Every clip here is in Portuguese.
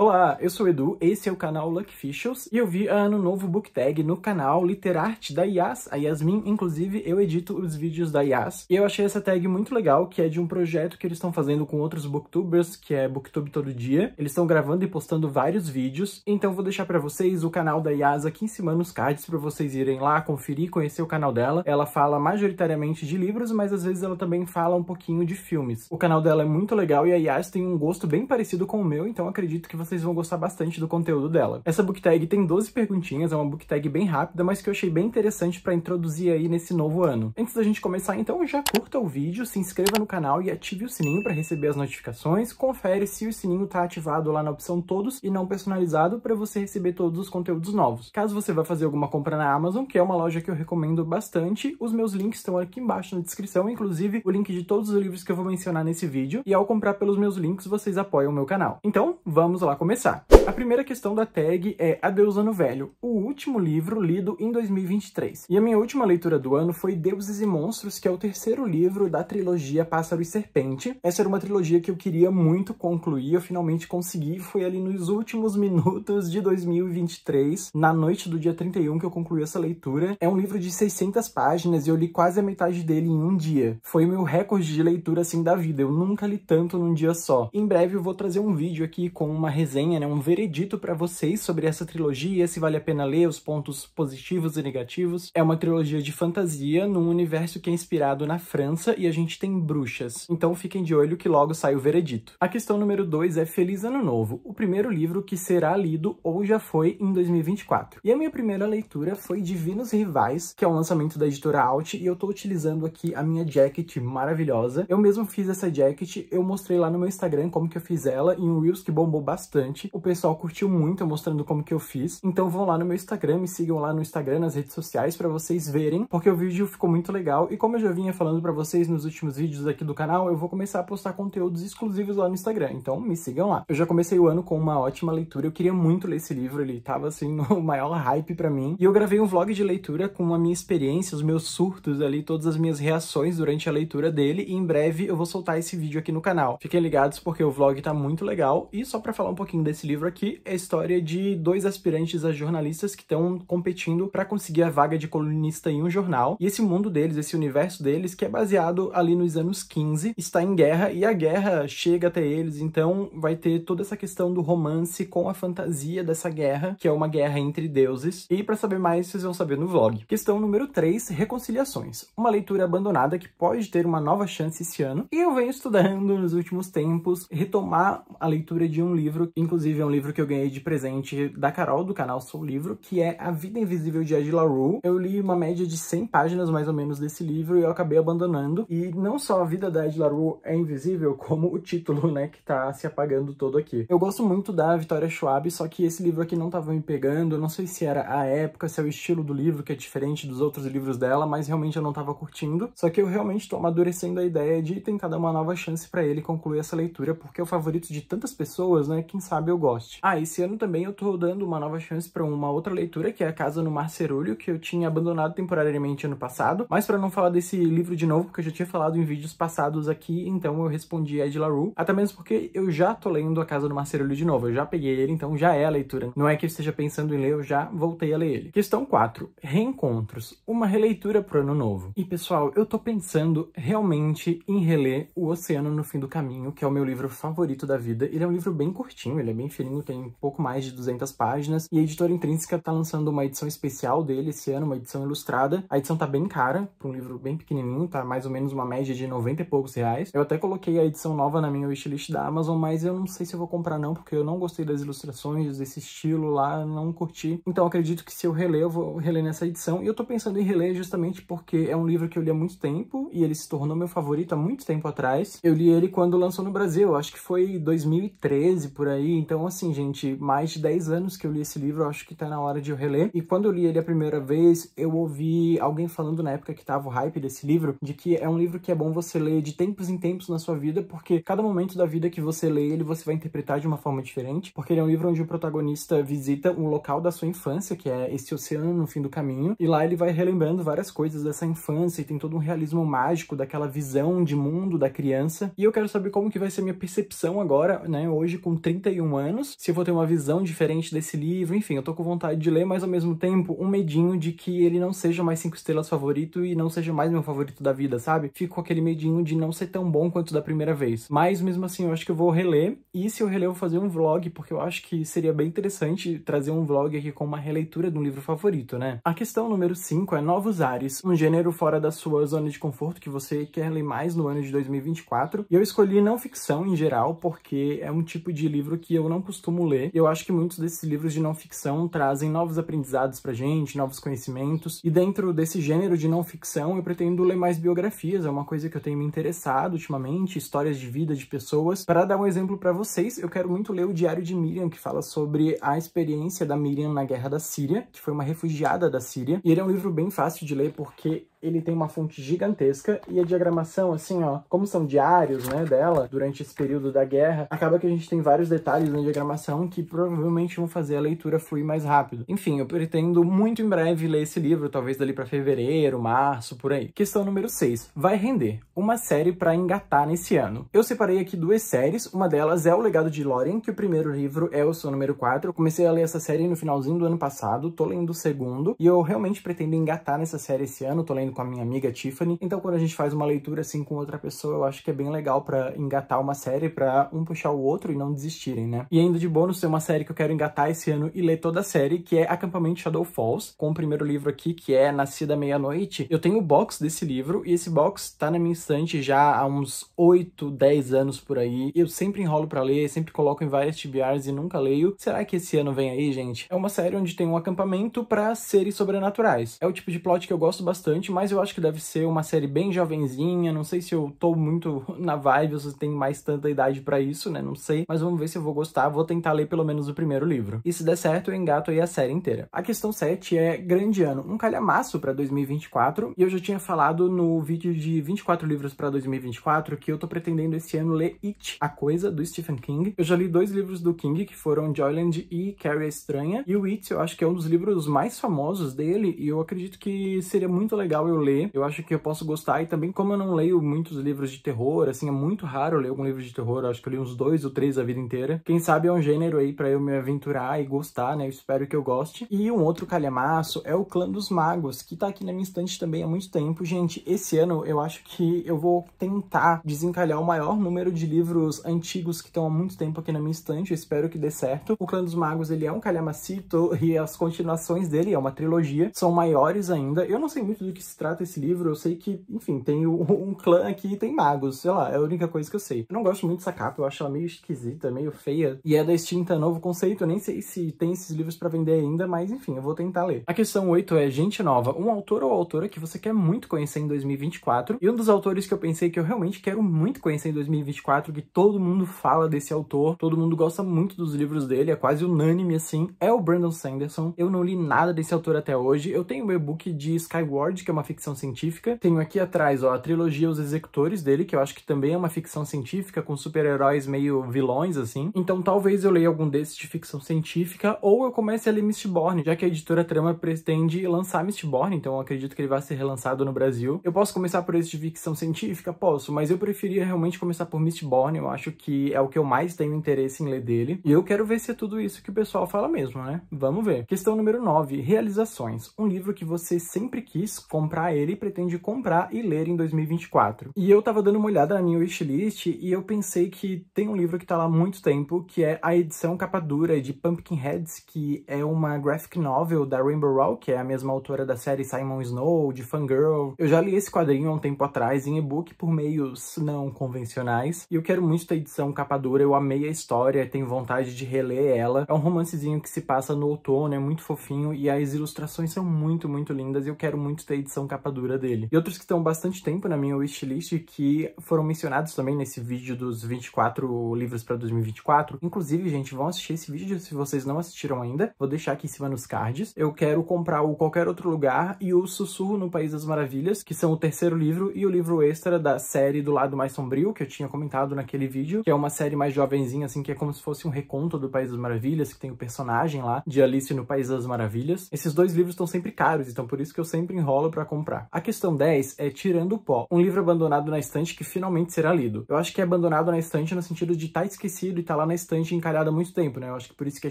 Olá, eu sou o Edu, esse é o canal Luck Fishels, e eu vi a Ano Novo Book Tag no canal Literarte da Yas, a Yasmin, inclusive, eu edito os vídeos da Yas, e eu achei essa tag muito legal, que é de um projeto que eles estão fazendo com outros booktubers, que é Booktube Todo Dia, eles estão gravando e postando vários vídeos, então vou deixar para vocês o canal da Yas aqui em cima nos cards para vocês irem lá, conferir, e conhecer o canal dela, ela fala majoritariamente de livros, mas às vezes ela também fala um pouquinho de filmes. O canal dela é muito legal e a Yas tem um gosto bem parecido com o meu, então acredito que você vocês vão gostar bastante do conteúdo dela. Essa book tag tem 12 perguntinhas, é uma book tag bem rápida, mas que eu achei bem interessante para introduzir aí nesse novo ano. Antes da gente começar, então, já curta o vídeo, se inscreva no canal e ative o sininho para receber as notificações, confere se o sininho está ativado lá na opção todos e não personalizado para você receber todos os conteúdos novos. Caso você vá fazer alguma compra na Amazon, que é uma loja que eu recomendo bastante, os meus links estão aqui embaixo na descrição, inclusive o link de todos os livros que eu vou mencionar nesse vídeo, e ao comprar pelos meus links, vocês apoiam o meu canal. Então, vamos lá começar. A primeira questão da tag é Adeus Ano Velho, o último livro lido em 2023. E a minha última leitura do ano foi Deuses e Monstros, que é o terceiro livro da trilogia Pássaro e Serpente. Essa era uma trilogia que eu queria muito concluir, eu finalmente consegui, foi ali nos últimos minutos de 2023, na noite do dia 31 que eu concluí essa leitura. É um livro de 600 páginas e eu li quase a metade dele em um dia. Foi meu recorde de leitura assim da vida, eu nunca li tanto num dia só. Em breve eu vou trazer um vídeo aqui com uma resenha, né, um veredito para vocês sobre essa trilogia, se vale a pena ler os pontos positivos e negativos. É uma trilogia de fantasia num universo que é inspirado na França e a gente tem bruxas. Então fiquem de olho que logo sai o veredito. A questão número 2 é Feliz Ano Novo, o primeiro livro que será lido ou já foi em 2024. E a minha primeira leitura foi Divinos Rivais, que é um lançamento da editora Alt, e eu tô utilizando aqui a minha jacket maravilhosa. Eu mesmo fiz essa jacket, eu mostrei lá no meu Instagram como que eu fiz ela, em um Reels que bombou bastante bastante. O pessoal curtiu muito mostrando como que eu fiz. Então vão lá no meu Instagram, me sigam lá no Instagram, nas redes sociais para vocês verem, porque o vídeo ficou muito legal. E como eu já vinha falando para vocês nos últimos vídeos aqui do canal, eu vou começar a postar conteúdos exclusivos lá no Instagram. Então me sigam lá. Eu já comecei o ano com uma ótima leitura. Eu queria muito ler esse livro, ele tava assim no maior hype para mim. E eu gravei um vlog de leitura com a minha experiência, os meus surtos ali, todas as minhas reações durante a leitura dele. E em breve eu vou soltar esse vídeo aqui no canal. Fiquem ligados porque o vlog tá muito legal. E só para falar um pouquinho desse livro aqui, é a história de dois aspirantes a jornalistas que estão competindo para conseguir a vaga de colunista em um jornal. E esse mundo deles, esse universo deles, que é baseado ali nos anos 15, está em guerra e a guerra chega até eles, então vai ter toda essa questão do romance com a fantasia dessa guerra, que é uma guerra entre deuses. E para saber mais, vocês vão saber no vlog. Questão número 3, reconciliações. Uma leitura abandonada que pode ter uma nova chance esse ano. E eu venho estudando nos últimos tempos retomar a leitura de um livro inclusive é um livro que eu ganhei de presente da Carol, do canal Sou Livro, que é A Vida Invisível de Ed Rue. Eu li uma média de 100 páginas, mais ou menos, desse livro e eu acabei abandonando. E não só a vida da Ed Rue é invisível, como o título, né, que tá se apagando todo aqui. Eu gosto muito da Vitória Schwab, só que esse livro aqui não tava me pegando, eu não sei se era a época, se é o estilo do livro que é diferente dos outros livros dela, mas realmente eu não tava curtindo. Só que eu realmente tô amadurecendo a ideia de tentar dar uma nova chance para ele concluir essa leitura, porque é o favorito de tantas pessoas, né, que quem sabe eu goste. Ah, esse ano também eu tô dando uma nova chance para uma outra leitura, que é A Casa no Mar Cerulho, que eu tinha abandonado temporariamente ano passado, mas para não falar desse livro de novo, porque eu já tinha falado em vídeos passados aqui, então eu respondi a Ed LaRue, até mesmo porque eu já tô lendo A Casa no Mar Cerulho de novo, eu já peguei ele, então já é a leitura. Não é que eu esteja pensando em ler, eu já voltei a ler ele. Questão 4. Reencontros. Uma releitura pro ano novo. E pessoal, eu tô pensando realmente em reler O Oceano no Fim do Caminho, que é o meu livro favorito da vida. Ele é um livro bem curtinho, curtinho, ele é bem fininho, tem pouco mais de 200 páginas. E a editora Intrínseca está lançando uma edição especial dele esse ano, uma edição ilustrada. A edição tá bem cara, para um livro bem pequenininho, tá mais ou menos uma média de 90 e poucos reais. Eu até coloquei a edição nova na minha wishlist da Amazon, mas eu não sei se eu vou comprar não, porque eu não gostei das ilustrações, desse estilo lá, não curti. Então acredito que se eu reler, eu vou reler nessa edição. E eu tô pensando em reler justamente porque é um livro que eu li há muito tempo e ele se tornou meu favorito há muito tempo atrás. Eu li ele quando lançou no Brasil, acho que foi 2013 por aí aí. Então, assim, gente, mais de 10 anos que eu li esse livro, acho que tá na hora de eu reler. E quando eu li ele a primeira vez, eu ouvi alguém falando na época que tava o hype desse livro, de que é um livro que é bom você ler de tempos em tempos na sua vida, porque cada momento da vida que você lê ele, você vai interpretar de uma forma diferente, porque ele é um livro onde o protagonista visita um local da sua infância, que é esse oceano no fim do caminho, e lá ele vai relembrando várias coisas dessa infância e tem todo um realismo mágico daquela visão de mundo da criança. E eu quero saber como que vai ser minha percepção agora, né, hoje com 30 31 anos, se eu vou ter uma visão diferente desse livro, enfim, eu tô com vontade de ler, mas ao mesmo tempo um medinho de que ele não seja mais cinco estrelas favorito e não seja mais meu favorito da vida, sabe? Fico com aquele medinho de não ser tão bom quanto da primeira vez. Mas mesmo assim, eu acho que eu vou reler e se eu reler, eu vou fazer um vlog, porque eu acho que seria bem interessante trazer um vlog aqui com uma releitura de um livro favorito, né? A questão número 5 é Novos Ares, um gênero fora da sua zona de conforto que você quer ler mais no ano de 2024. E eu escolhi não ficção em geral, porque é um tipo de livro livro que eu não costumo ler. Eu acho que muitos desses livros de não ficção trazem novos aprendizados pra gente, novos conhecimentos. E dentro desse gênero de não ficção, eu pretendo ler mais biografias, é uma coisa que eu tenho me interessado ultimamente, histórias de vida de pessoas. Para dar um exemplo para vocês, eu quero muito ler o Diário de Miriam, que fala sobre a experiência da Miriam na Guerra da Síria, que foi uma refugiada da Síria. E ele é um livro bem fácil de ler porque ele tem uma fonte gigantesca e a diagramação, assim, ó, como são diários, né, dela, durante esse período da guerra, acaba que a gente tem vários detalhes na diagramação que provavelmente vão fazer a leitura fluir mais rápido. Enfim, eu pretendo muito em breve ler esse livro, talvez dali para fevereiro, março, por aí. Questão número 6. Vai render uma série para engatar nesse ano. Eu separei aqui duas séries, uma delas é O Legado de Lorien, que o primeiro livro é o seu número 4. Eu comecei a ler essa série no finalzinho do ano passado, tô lendo o segundo, e eu realmente pretendo engatar nessa série esse ano, tô lendo com a minha amiga Tiffany. Então, quando a gente faz uma leitura assim com outra pessoa, eu acho que é bem legal para engatar uma série, para um puxar o outro e não desistirem, né? E ainda de bônus, tem uma série que eu quero engatar esse ano e ler toda a série, que é Acampamento Shadow Falls, com o primeiro livro aqui, que é Nascida Meia-Noite. Eu tenho o box desse livro e esse box tá na minha estante já há uns 8, 10 anos por aí. Eu sempre enrolo para ler, sempre coloco em várias TBRs e nunca leio. Será que esse ano vem aí, gente? É uma série onde tem um acampamento para seres sobrenaturais. É o tipo de plot que eu gosto bastante, mas mas eu acho que deve ser uma série bem jovenzinha, não sei se eu tô muito na vibe, se tem mais tanta idade para isso, né, não sei, mas vamos ver se eu vou gostar, vou tentar ler pelo menos o primeiro livro. E se der certo, eu engato aí a série inteira. A questão 7 é grande ano, um calhamaço para 2024, e eu já tinha falado no vídeo de 24 livros para 2024 que eu tô pretendendo esse ano ler It, a coisa do Stephen King. Eu já li dois livros do King, que foram Joyland e Carrie a Estranha, e o It eu acho que é um dos livros mais famosos dele, e eu acredito que seria muito legal eu ler, eu acho que eu posso gostar. E também, como eu não leio muitos livros de terror, assim, é muito raro eu ler algum livro de terror, eu acho que eu li uns dois ou três a vida inteira. Quem sabe é um gênero aí para eu me aventurar e gostar, né? Eu espero que eu goste. E um outro calhamaço é o Clã dos Magos, que tá aqui na minha estante também há muito tempo. Gente, esse ano eu acho que eu vou tentar desencalhar o maior número de livros antigos que estão há muito tempo aqui na minha estante. Eu espero que dê certo. O Clã dos Magos, ele é um calhamacito e as continuações dele, é uma trilogia, são maiores ainda. Eu não sei muito do que se trata esse livro, eu sei que, enfim, tem um clã aqui e tem magos, sei lá, é a única coisa que eu sei. Eu não gosto muito dessa capa, eu acho ela meio esquisita, meio feia, e é da extinta então é Novo Conceito, eu nem sei se tem esses livros para vender ainda, mas enfim, eu vou tentar ler. A questão 8 é Gente Nova, um autor ou autora que você quer muito conhecer em 2024, e um dos autores que eu pensei que eu realmente quero muito conhecer em 2024, que todo mundo fala desse autor, todo mundo gosta muito dos livros dele, é quase unânime assim, é o Brandon Sanderson. Eu não li nada desse autor até hoje, eu tenho o um e-book de Skyward, que é uma ficção científica. Tenho aqui atrás ó, a trilogia Os Executores dele, que eu acho que também é uma ficção científica, com super-heróis meio vilões, assim. Então talvez eu leia algum desses de ficção científica, ou eu comece a ler Mistborn, já que a editora Trama pretende lançar Mistborn, então eu acredito que ele vai ser relançado no Brasil. Eu posso começar por esse de ficção científica? Posso, mas eu preferia realmente começar por Mistborn, eu acho que é o que eu mais tenho interesse em ler dele. E eu quero ver se é tudo isso que o pessoal fala mesmo, né? Vamos ver. Questão número 9, realizações. Um livro que você sempre quis comprar comprar ele, pretende comprar e ler em 2024. E eu tava dando uma olhada na minha wishlist e eu pensei que tem um livro que tá lá há muito tempo, que é a edição capa dura de Pumpkinheads, que é uma graphic novel da Rainbow Rowell, que é a mesma autora da série Simon Snow, de Fangirl. Eu já li esse quadrinho há um tempo atrás em e-book por meios não convencionais, e eu quero muito ter edição capa dura, eu amei a história, tenho vontade de reler ela. É um romancezinho que se passa no outono, é muito fofinho, e as ilustrações são muito, muito lindas, e eu quero muito ter edição capa dura dele. E outros que estão bastante tempo na minha wishlist que foram mencionados também nesse vídeo dos 24 livros para 2024. Inclusive, gente, vão assistir esse vídeo se vocês não assistiram ainda. Vou deixar aqui em cima nos cards. Eu quero comprar o Qualquer Outro Lugar e o Sussurro no País das Maravilhas, que são o terceiro livro e o livro extra da série do lado mais sombrio, que eu tinha comentado naquele vídeo, que é uma série mais jovenzinha, assim, que é como se fosse um reconto do País das Maravilhas, que tem o personagem lá de Alice no País das Maravilhas. Esses dois livros estão sempre caros, então por isso que eu sempre enrolo para comprar. A questão 10 é Tirando o Pó, um livro abandonado na estante que finalmente será lido. Eu acho que é abandonado na estante no sentido de estar tá esquecido e estar tá lá na estante encalhado há muito tempo, né? Eu acho que por isso que é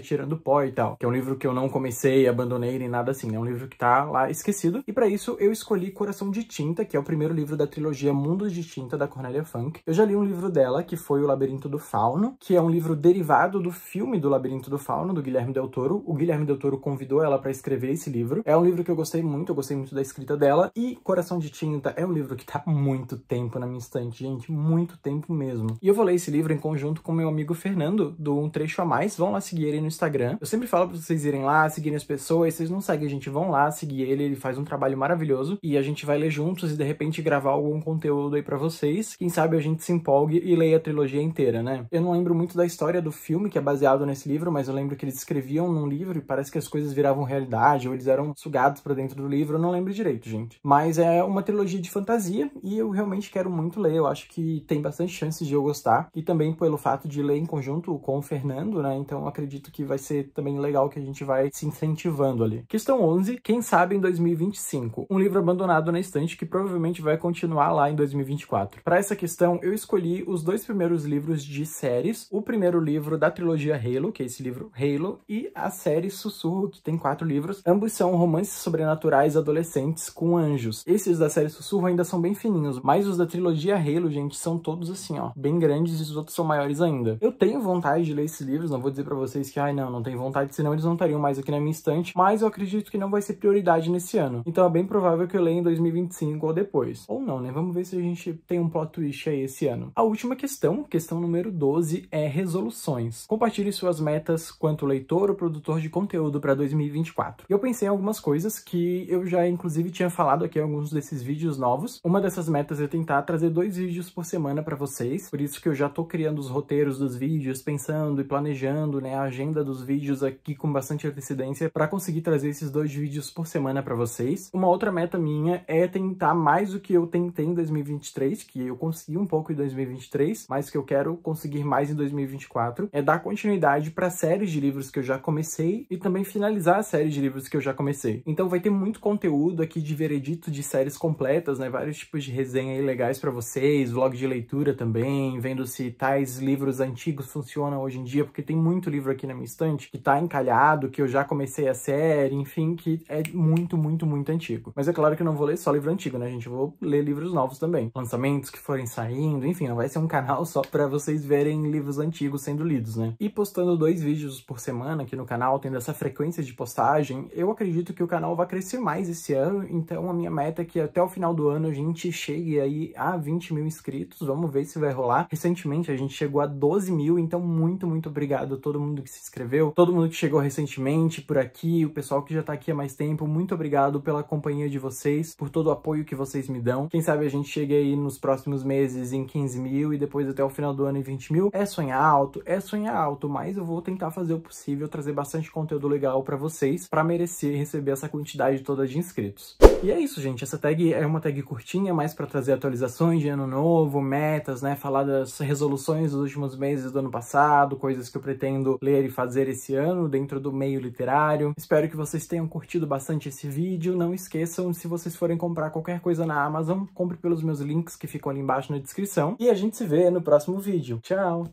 Tirando o Pó e tal, que é um livro que eu não comecei, abandonei nem nada assim, né? É um livro que tá lá esquecido. E para isso eu escolhi Coração de Tinta, que é o primeiro livro da trilogia Mundos de Tinta da Cornélia Funk. Eu já li um livro dela, que foi O Labirinto do Fauno, que é um livro derivado do filme do Labirinto do Fauno, do Guilherme Del Toro. O Guilherme Del Toro convidou ela para escrever esse livro. É um livro que eu gostei muito, eu gostei muito da escrita dela dela. E Coração de Tinta é um livro que tá muito tempo na minha estante, gente, muito tempo mesmo. E eu vou ler esse livro em conjunto com meu amigo Fernando, do Um Trecho a Mais. Vão lá seguir ele no Instagram. Eu sempre falo pra vocês irem lá, seguirem as pessoas. Vocês não seguem, a gente vão lá seguir ele, ele faz um trabalho maravilhoso. E a gente vai ler juntos e de repente gravar algum conteúdo aí para vocês. Quem sabe a gente se empolgue e leia a trilogia inteira, né? Eu não lembro muito da história do filme que é baseado nesse livro, mas eu lembro que eles escreviam num livro e parece que as coisas viravam realidade ou eles eram sugados para dentro do livro. Eu não lembro direito, gente gente. Mas é uma trilogia de fantasia e eu realmente quero muito ler. Eu acho que tem bastante chances de eu gostar. E também pelo fato de ler em conjunto com o Fernando, né? Então acredito que vai ser também legal que a gente vai se incentivando ali. Questão 11. Quem sabe em 2025? Um livro abandonado na estante que provavelmente vai continuar lá em 2024. Para essa questão, eu escolhi os dois primeiros livros de séries. O primeiro livro da trilogia Halo, que é esse livro Halo, e a série Sussurro, que tem quatro livros. Ambos são romances sobrenaturais adolescentes com com anjos. Esses da série Sussurro ainda são bem fininhos, mas os da trilogia Halo, gente, são todos assim, ó, bem grandes e os outros são maiores ainda. Eu tenho vontade de ler esses livros, não vou dizer para vocês que, ai, não, não tenho vontade, senão eles não estariam mais aqui na minha estante, mas eu acredito que não vai ser prioridade nesse ano. Então é bem provável que eu leia em 2025 ou depois. Ou não, né? Vamos ver se a gente tem um plot twist aí esse ano. A última questão, questão número 12, é resoluções. Compartilhe suas metas quanto leitor ou produtor de conteúdo para 2024. Eu pensei em algumas coisas que eu já, inclusive, tinha falado falado aqui em alguns desses vídeos novos. Uma dessas metas é tentar trazer dois vídeos por semana para vocês, por isso que eu já tô criando os roteiros dos vídeos, pensando e planejando, né, a agenda dos vídeos aqui com bastante antecedência para conseguir trazer esses dois vídeos por semana para vocês. Uma outra meta minha é tentar mais do que eu tentei em 2023, que eu consegui um pouco em 2023, mas que eu quero conseguir mais em 2024, é dar continuidade para séries de livros que eu já comecei e também finalizar a série de livros que eu já comecei. Então vai ter muito conteúdo aqui de ver veredito de séries completas, né? Vários tipos de resenha aí legais para vocês, vlog de leitura também, vendo se tais livros antigos funcionam hoje em dia, porque tem muito livro aqui na minha estante que tá encalhado, que eu já comecei a série, enfim, que é muito, muito, muito antigo. Mas é claro que eu não vou ler só livro antigo, né, gente? Eu vou ler livros novos também. Lançamentos que forem saindo, enfim, não vai ser um canal só para vocês verem livros antigos sendo lidos, né? E postando dois vídeos por semana aqui no canal, tendo essa frequência de postagem, eu acredito que o canal vai crescer mais esse ano, então então a minha meta é que até o final do ano a gente chegue aí a 20 mil inscritos, vamos ver se vai rolar. Recentemente a gente chegou a 12 mil, então muito, muito obrigado a todo mundo que se inscreveu, todo mundo que chegou recentemente por aqui, o pessoal que já tá aqui há mais tempo, muito obrigado pela companhia de vocês, por todo o apoio que vocês me dão. Quem sabe a gente chegue aí nos próximos meses em 15 mil e depois até o final do ano em 20 mil. É sonhar alto, é sonhar alto, mas eu vou tentar fazer o possível, trazer bastante conteúdo legal para vocês, para merecer receber essa quantidade toda de inscritos. E e é isso, gente. Essa tag é uma tag curtinha, mais para trazer atualizações de ano novo, metas, né? Falar das resoluções dos últimos meses do ano passado, coisas que eu pretendo ler e fazer esse ano dentro do meio literário. Espero que vocês tenham curtido bastante esse vídeo. Não esqueçam, se vocês forem comprar qualquer coisa na Amazon, compre pelos meus links que ficam ali embaixo na descrição. E a gente se vê no próximo vídeo. Tchau!